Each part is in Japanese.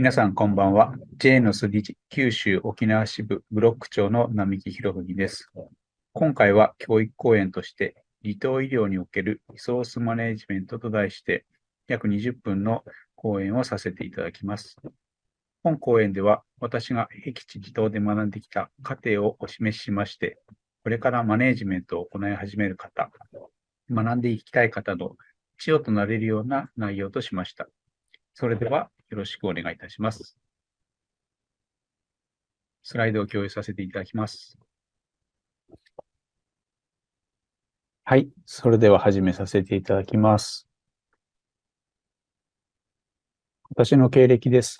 皆さん、こんばんは。J の理事、九州沖縄支部ブロック長の並木博文です。今回は教育講演として、離島医療におけるリソースマネジメントと題して、約20分の講演をさせていただきます。本講演では、私が僻地離島で学んできた過程をお示ししまして、これからマネジメントを行い始める方、学んでいきたい方の一応となれるような内容としました。それではよろしくお願いいたします。スライドを共有させていただきます。はい。それでは始めさせていただきます。私の経歴です。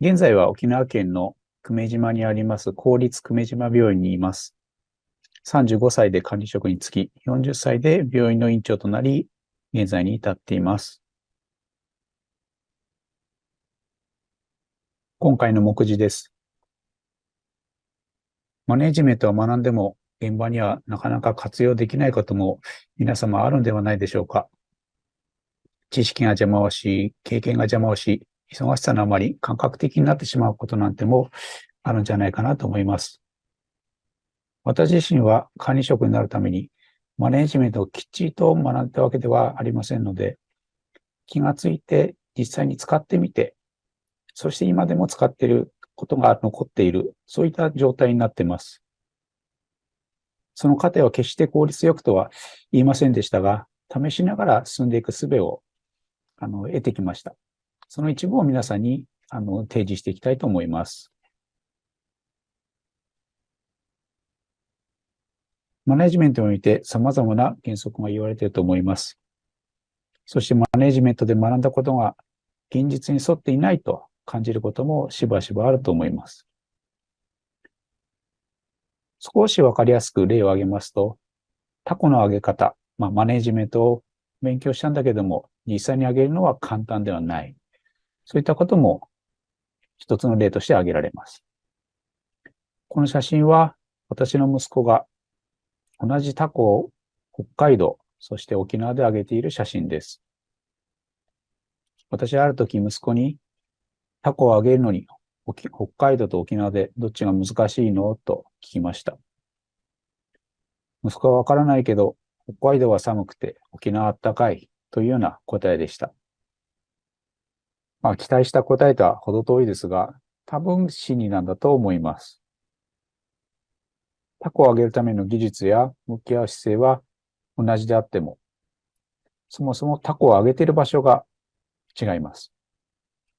現在は沖縄県の久米島にあります公立久米島病院にいます。35歳で管理職につき、40歳で病院の院長となり、現在に至っています。今回の目次です。マネジメントを学んでも現場にはなかなか活用できないことも皆様あるんではないでしょうか。知識が邪魔をし、経験が邪魔をし、忙しさのあまり感覚的になってしまうことなんてもあるんじゃないかなと思います。私自身は管理職になるためにマネジメントをきっちりと学んだわけではありませんので、気がついて実際に使ってみてそして今でも使っていることが残っている、そういった状態になっています。その過程は決して効率よくとは言いませんでしたが、試しながら進んでいく術をあの得てきました。その一部を皆さんにあの提示していきたいと思います。マネジメントにおいて様々な原則が言われていると思います。そしてマネジメントで学んだことが現実に沿っていないと感じることもしばしばあると思います。少しわかりやすく例を挙げますと、タコの上げ方、まあ、マネジメントを勉強したんだけども、実際に上げるのは簡単ではない。そういったことも一つの例として挙げられます。この写真は私の息子が同じタコを北海道、そして沖縄で上げている写真です。私はある時息子にタコをあげるのに、北海道と沖縄でどっちが難しいのと聞きました。息子はわからないけど、北海道は寒くて沖縄あったかいというような答えでした。まあ、期待した答えとは程遠いですが、多分死になんだと思います。タコを上げるための技術や向き合う姿勢は同じであっても、そもそもタコを上げている場所が違います。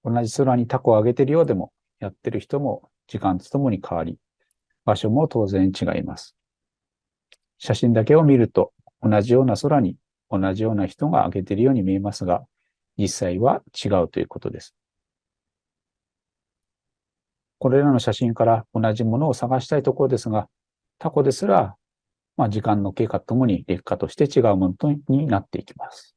同じ空にタコをあげてるようでも、やってる人も時間とともに変わり、場所も当然違います。写真だけを見ると、同じような空に同じような人があげているように見えますが、実際は違うということです。これらの写真から同じものを探したいところですが、タコですら、まあ、時間の経過とともに劣化として違うものになっていきます。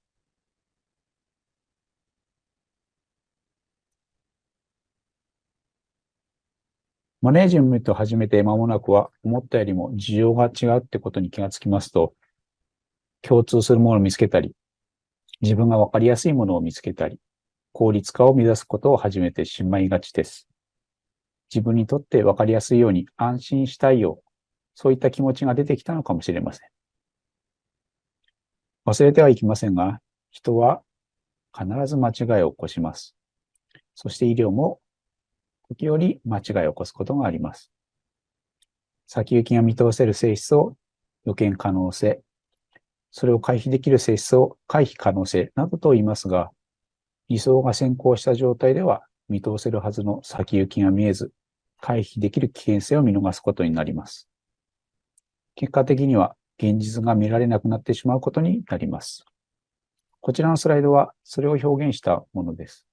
マネージメントを始めて間もなくは、思ったよりも需要が違うってことに気がつきますと、共通するものを見つけたり、自分がわかりやすいものを見つけたり、効率化を目指すことを始めてしまいがちです。自分にとってわかりやすいように安心したいよう、そういった気持ちが出てきたのかもしれません。忘れてはいけませんが、人は必ず間違いを起こします。そして医療も時折間違いを起こすことがあります。先行きが見通せる性質を予見可能性、それを回避できる性質を回避可能性などと言いますが、理想が先行した状態では見通せるはずの先行きが見えず、回避できる危険性を見逃すことになります。結果的には現実が見られなくなってしまうことになります。こちらのスライドはそれを表現したものです。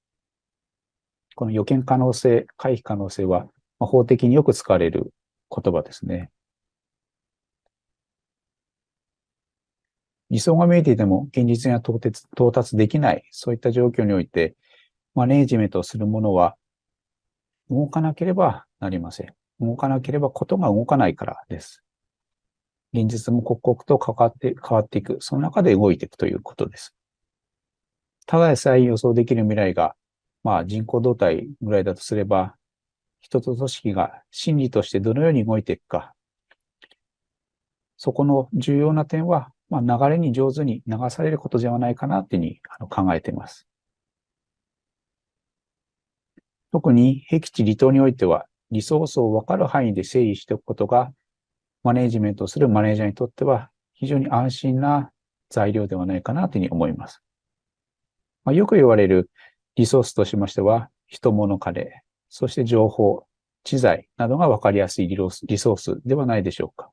この予見可能性、回避可能性は、まあ、法的によく使われる言葉ですね。理想が見えていても現実には到達到達できない、そういった状況において、マネージメントするものは、動かなければなりません。動かなければことが動かないからです。現実も刻々と変わって、変わっていく。その中で動いていくということです。ただでさえ予想できる未来がまあ人口動態ぐらいだとすれば、人と組織が真理としてどのように動いていくか、そこの重要な点は、まあ、流れに上手に流されることではないかなっていうふうにあの考えています。特に僻地離島においては、リソースを分かる範囲で整理しておくことが、マネージメントをするマネージャーにとっては非常に安心な材料ではないかなというふうに思います。まあ、よく言われるリソースとしましては、人物カレー、そして情報、知財などが分かりやすいリソースではないでしょうか。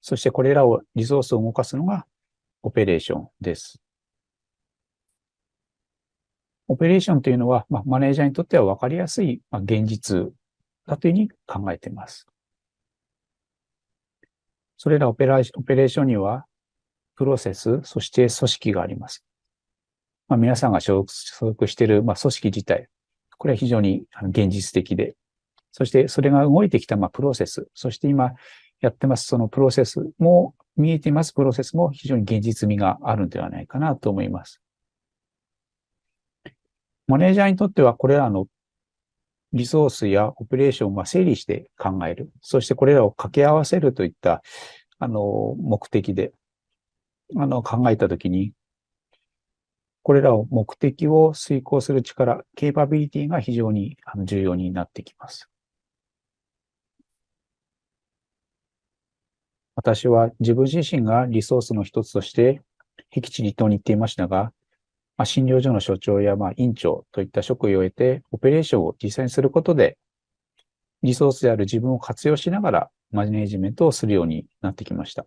そしてこれらを、リソースを動かすのがオペレーションです。オペレーションというのは、まあ、マネージャーにとっては分かりやすい、まあ、現実だというふうに考えています。それらオペレーションには、プロセス、そして組織があります。まあ、皆さんが所属している、まあ、組織自体、これは非常に現実的で、そしてそれが動いてきた、まあ、プロセス、そして今やってますそのプロセスも、見えてますプロセスも非常に現実味があるんではないかなと思います。マネージャーにとってはこれらのリソースやオペレーションを整理して考える。そしてこれらを掛け合わせるといった、あの、目的で、あの、考えたときに、これらを目的を遂行する力、ケーパビリティが非常に重要になってきます。私は自分自身がリソースの一つとして、僻地離島に行っていましたが、まあ、診療所の所長やまあ院長といった職位を得て、オペレーションを実際にすることで、リソースである自分を活用しながらマネージメントをするようになってきました。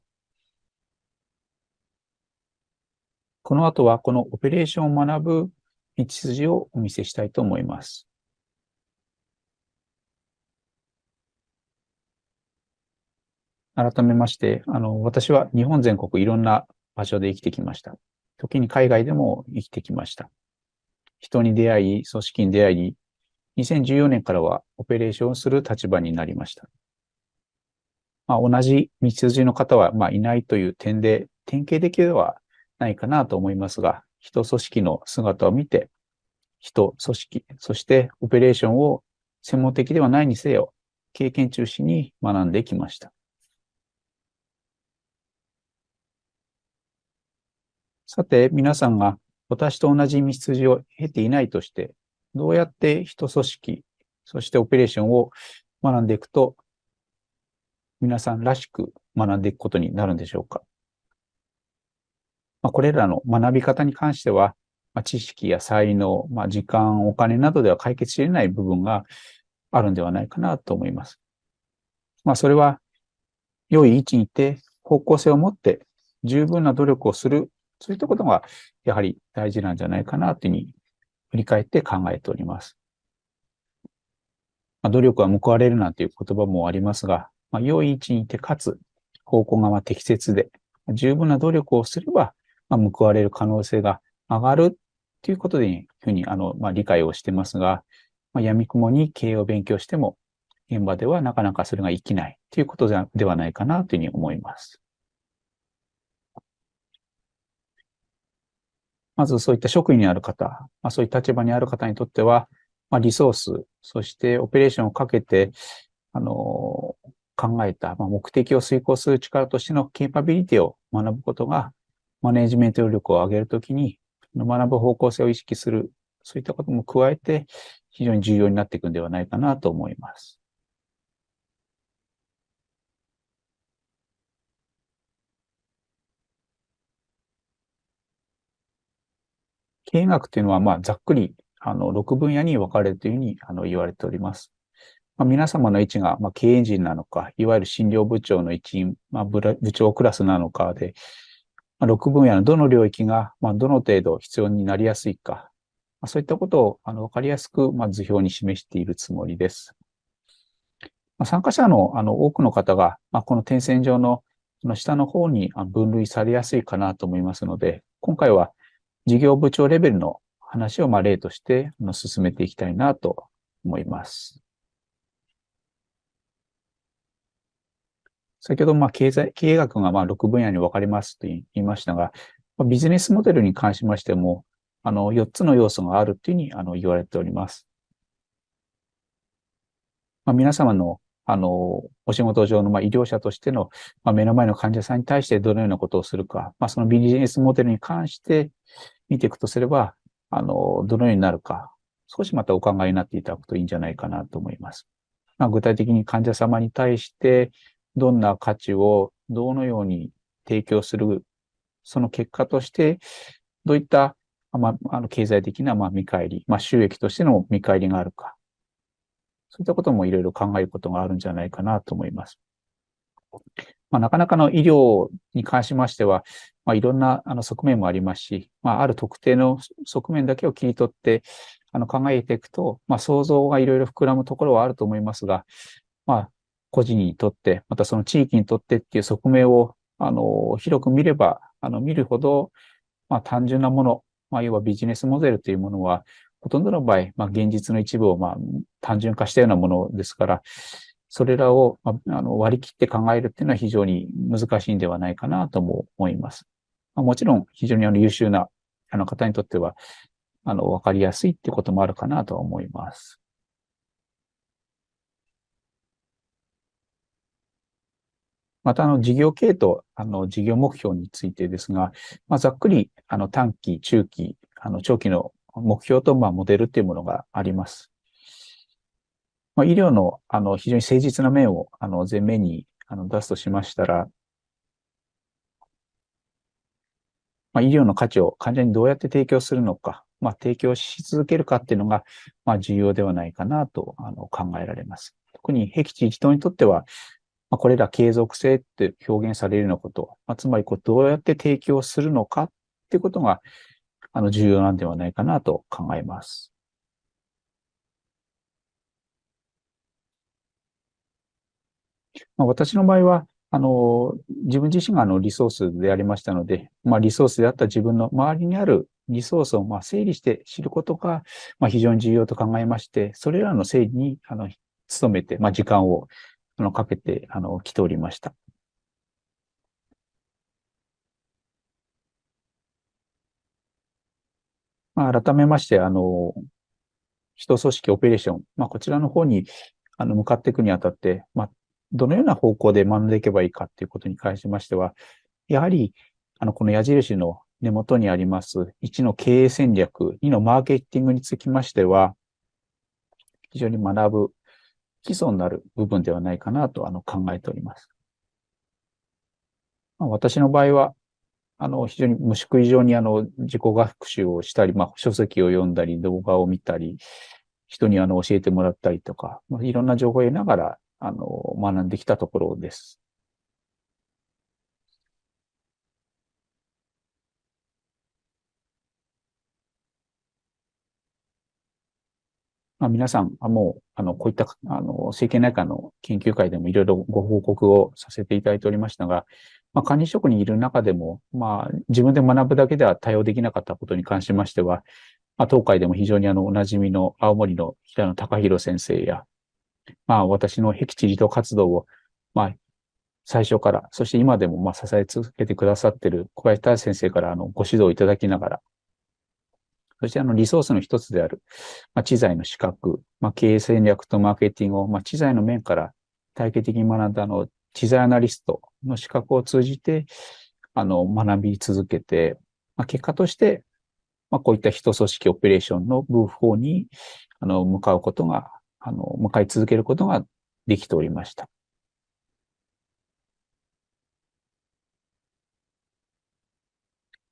この後はこのオペレーションを学ぶ道筋をお見せしたいと思います。改めまして、あの、私は日本全国いろんな場所で生きてきました。時に海外でも生きてきました。人に出会い、組織に出会い、2014年からはオペレーションをする立場になりました。まあ、同じ道筋の方はまいないという点で、典型的ではないかなと思いますが、人組織の姿を見て、人、組織、そしてオペレーションを専門的ではないにせよ、経験中心に学んできました。さて、皆さんが私と同じ道筋を経ていないとして、どうやって人組織、そしてオペレーションを学んでいくと、皆さんらしく学んでいくことになるんでしょうかまあ、これらの学び方に関しては、まあ、知識や才能、まあ、時間、お金などでは解決しれない部分があるんではないかなと思います。まあ、それは、良い位置にいて、方向性を持って十分な努力をする、そういったことが、やはり大事なんじゃないかなというふうに振り返って考えております。まあ、努力は報われるなんていう言葉もありますが、まあ、良い位置にいて、かつ方向がま適切で、十分な努力をすれば、まあ、報われる可能性が上がるということでいうふうに、あの、まあ、理解をしてますが、まあ、闇雲に経営を勉強しても、現場ではなかなかそれが生きないということではないかなというふうに思います。まずそういった職員にある方、まあ、そういう立場にある方にとっては、まあ、リソース、そしてオペレーションをかけて、あの、考えた、まあ、目的を遂行する力としてのケーパビリティを学ぶことがマネジメント力を上げるときに、学ぶ方向性を意識する、そういったことも加えて、非常に重要になっていくんではないかなと思います。経営学というのは、まあ、ざっくり、あの、6分野に分かれるというふうに、あの、言われております。まあ、皆様の位置が、まあ、経営陣なのか、いわゆる診療部長の一員、まあ、部長クラスなのかで、まあ、6分野のどの領域が、まあ、どの程度必要になりやすいか、まあ、そういったことをあの分かりやすく、まあ、図表に示しているつもりです。まあ、参加者のあの多くの方が、まあ、この点線上のの下の方に分類されやすいかなと思いますので、今回は事業部長レベルの話をまあ例として進めていきたいなと思います。先ほど、まあ、経済、経営学がまあ6分野に分かれますと言いましたが、ビジネスモデルに関しましても、あの、4つの要素があるというふうにあの言われております。まあ、皆様の、あの、お仕事上の、まあ、医療者としての、まあ、目の前の患者さんに対してどのようなことをするか、まあ、そのビジネスモデルに関して見ていくとすれば、あの、どのようになるか、少しまたお考えになっていただくといいんじゃないかなと思います。まあ、具体的に患者様に対して、どんな価値をどのように提供する、その結果として、どういった、まあ、あの経済的なまあ見返り、まあ、収益としての見返りがあるか、そういったこともいろいろ考えることがあるんじゃないかなと思います。まあ、なかなかの医療に関しましては、まあ、いろんなあの側面もありますし、まあ、ある特定の側面だけを切り取って、あの考えていくと、まあ、想像がいろいろ膨らむところはあると思いますが、まあ、個人にとって、またその地域にとってっていう側面を、あの、広く見れば、あの、見るほど、まあ、単純なもの、まあ、要はビジネスモデルというものは、ほとんどの場合、まあ、現実の一部を、まあ、単純化したようなものですから、それらを、まあ、あの割り切って考えるっていうのは非常に難しいんではないかなとも思います。まあ、もちろん、非常にあの優秀なあの方にとっては、あの、わかりやすいってこともあるかなとは思います。また、あの、事業系とあの、事業目標についてですが、まあ、ざっくり、あの、短期、中期、あの、長期の目標と、まあ、モデルっていうものがあります。まあ、医療の、あの、非常に誠実な面を、あの、前面に、あの、出すとしましたら、まあ、医療の価値を患者にどうやって提供するのか、まあ、提供し続けるかっていうのが、まあ、重要ではないかなとあの考えられます。特に僻地一にとっては、まあ、これら継続性って表現されるようなこと、まあ、つまりこうどうやって提供するのかっていうことが、あの、重要なんではないかなと考えます。まあ、私の場合は、あの、自分自身があのリソースでありましたので、まあ、リソースであった自分の周りにあるリソースをまあ整理して知ることが、まあ、非常に重要と考えまして、それらの整理にあの努めて、まあ、時間をあの、かけて、あの、来ておりました。まあ、改めまして、あの、人組織オペレーション、まあ、こちらの方に、あの、向かっていくにあたって、まあ、どのような方向で学んでいけばいいかということに関しましては、やはり、あの、この矢印の根元にあります、1の経営戦略、2のマーケティングにつきましては、非常に学ぶ基礎になる部分ではないかなとあの考えております。まあ、私の場合は、あの、非常に無宿以上にあの、自己学習をしたり、まあ、書籍を読んだり、動画を見たり、人にあの、教えてもらったりとか、まあ、いろんな情報を得ながら、あの、学んできたところです。まあ、皆さん、もう、あの、こういった、あの、政権内科の研究会でもいろいろご報告をさせていただいておりましたが、まあ、管理職にいる中でも、まあ、自分で学ぶだけでは対応できなかったことに関しましては、まあ、東海でも非常にあの、おなじみの青森の平野隆弘先生や、まあ、私の僻地児童活動を、まあ、最初から、そして今でも、まあ、支え続けてくださっている小林太先生から、あの、ご指導いただきながら、そしてあのリソースの一つである、まあ、知財の資格、まあ、経営戦略とマーケティングを、まあ、知財の面から体系的に学んだあの知財アナリストの資格を通じて、あの、学び続けて、まあ、結果として、まあ、こういった人組織オペレーションの部法に、あの、向かうことが、あの、向かい続けることができておりました。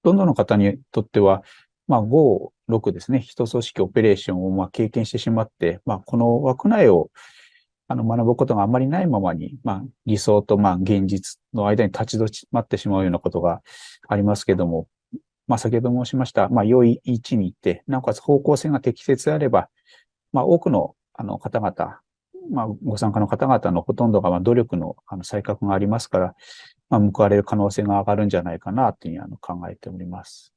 ほとんどの方にとっては、まあ、5、6ですね、人組織オペレーションをまあ経験してしまって、まあ、この枠内をあの学ぶことがあまりないままに、まあ、理想とまあ現実の間に立ち止まってしまうようなことがありますけども、まあ、先ほど申しました、まあ、良い位置に行って、なおかつ方向性が適切であれば、まあ、多くのあの方々、まあ、ご参加の方々のほとんどがまあ努力のあの才覚がありますから、まあ、報われる可能性が上がるんじゃないかなというふうにあの考えております。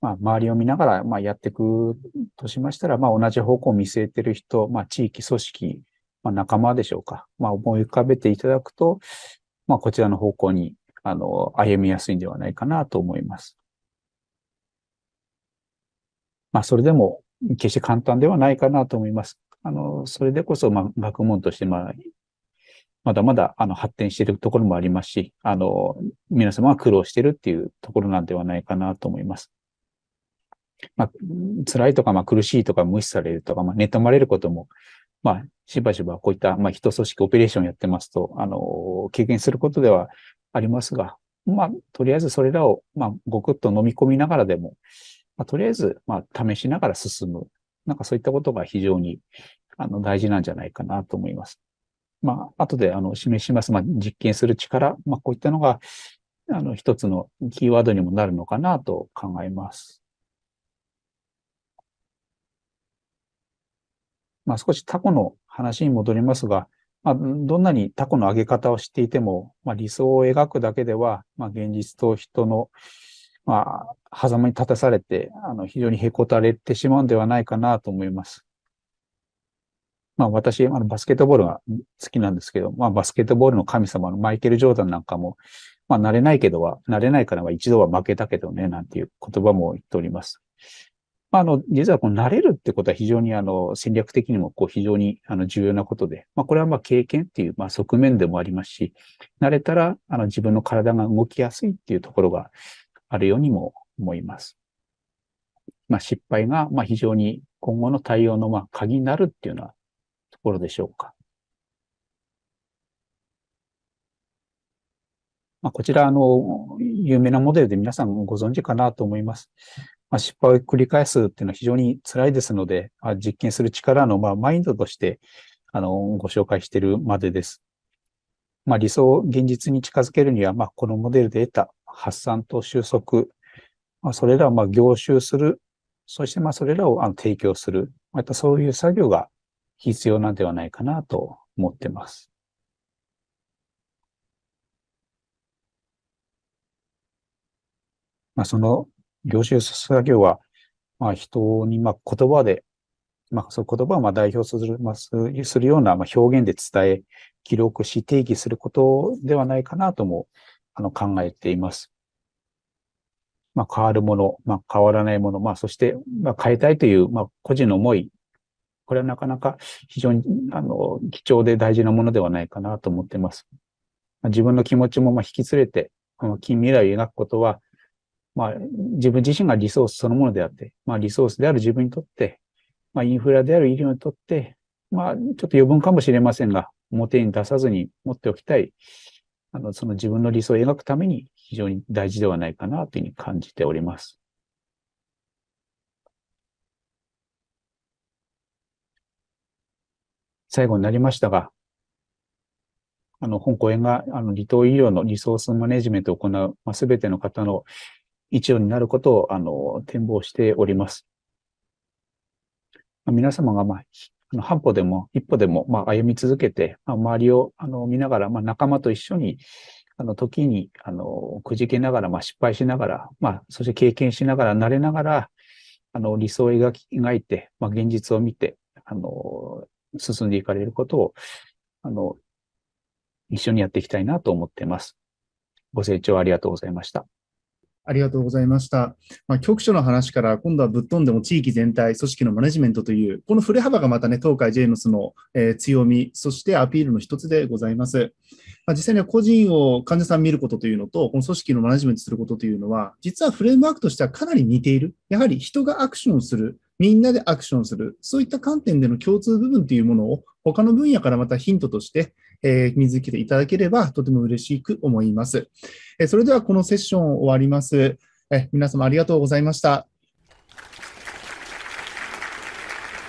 まあ、周りを見ながら、まあ、やっていくとしましたら、まあ、同じ方向を見据えてる人、まあ、地域、組織、まあ、仲間でしょうか。まあ、思い浮かべていただくと、まあ、こちらの方向に、あの、歩みやすいんではないかなと思います。まあ、それでも、決して簡単ではないかなと思います。あの、それでこそ、まあ、学問として、まあ、まだまだ、あの、発展しているところもありますし、あの、皆様が苦労しているっていうところなんではないかなと思います。まあ、辛いとか、まあ、苦しいとか、無視されるとか、まあ、妬まれることも、まあ、しばしばこういった、まあ、人組織オペレーションやってますと、あの、経験することではありますが、まあ、とりあえずそれらを、まあ、ごくっと飲み込みながらでも、まあ、とりあえず、まあ、試しながら進む。なんかそういったことが非常に、あの、大事なんじゃないかなと思います。まあ、後で、あの、示します。まあ、実験する力。まあ、こういったのが、あの、一つのキーワードにもなるのかなと考えます。まあ、少しタコの話に戻りますが、まあ、どんなにタコの上げ方を知っていても、まあ、理想を描くだけでは、まあ、現実と人の、まあ、狭間に立たされて、あの、非常にへこたれてしまうんではないかなと思います。まあ、私、あの、バスケットボールが好きなんですけど、まあ、バスケットボールの神様のマイケル・ジョーダンなんかも、まあ、慣れないけどは、慣れないからは一度は負けたけどね、なんていう言葉も言っております。あ、あの、実はこの慣れるってことは非常にあの、戦略的にもこう非常にあの重要なことで、まあ、これはまあ経験っていうまあ側面でもありますし、慣れたらあの自分の体が動きやすいっていうところがあるようにも思います。まあ、失敗がまあ非常に今後の対応のまあ鍵になるっていうようなところでしょうか。まあ、こちら、あの、有名なモデルで皆さんご存知かなと思います。まあ、失敗を繰り返すっていうのは非常に辛いですので、まあ、実験する力の、まあ、マインドとして、あの、ご紹介しているまでです。まあ、理想を現実に近づけるには、まあ、このモデルで得た発散と収束、まあ、それらをまあ凝集する、そしてまあそれらをあの提供する、またそういう作業が必要なんではないかなと思ってます。まあ、その業種作業は、まあ、人に、まあ、言葉で、まあ、そう言葉をまあ代表する,、まあ、するような、まあ、表現で伝え、記録し、定義することではないかなとも、あの、考えています。まあ、変わるもの、まあ、変わらないもの、まあ、そして、まあ、変えたいという、まあ、個人の思い、これはなかなか非常に、あの、貴重で大事なものではないかなと思っています。まあ、自分の気持ちも、まあ、引き連れて、この近未来を描くことは、まあ、自分自身がリソースそのものであって、まあ、リソースである自分にとって、まあ、インフラである医療にとって、まあ、ちょっと余分かもしれませんが、表に出さずに持っておきたい、あの、その自分の理想を描くために非常に大事ではないかなというふうに感じております。最後になりましたが、あの、本公演が、あの、離島医療のリソースマネジメントを行う、まあ、すべての方の一応になることを、あの、展望しております。まあ、皆様が、まあ、の半歩でも一歩でも、まあ、歩み続けて、まあ、周りを、あの、見ながら、まあ、仲間と一緒に、あの、時に、あの、くじけながら、まあ、失敗しながら、まあ、そして経験しながら、慣れながら、あの、理想を描き、描いて、まあ、現実を見て、あの、進んでいかれることを、あの、一緒にやっていきたいなと思っています。ご清聴ありがとうございました。ありがとうございました。まあ、局所の話から今度はぶっ飛んでも地域全体、組織のマネジメントという、この振れ幅がまたね、東海ジェームスの、え強み、そしてアピールの一つでございます。まあ、実際には個人を患者さん見ることというのと、この組織のマネジメントすることというのは、実はフレームワークとしてはかなり似ている。やはり人がアクションする。みんなでアクションする。そういった観点での共通部分というものを他の分野からまたヒントとして、えー、けていただければとても嬉しく思います。えそれではこのセッションを終わります。え皆様ありがとうございました。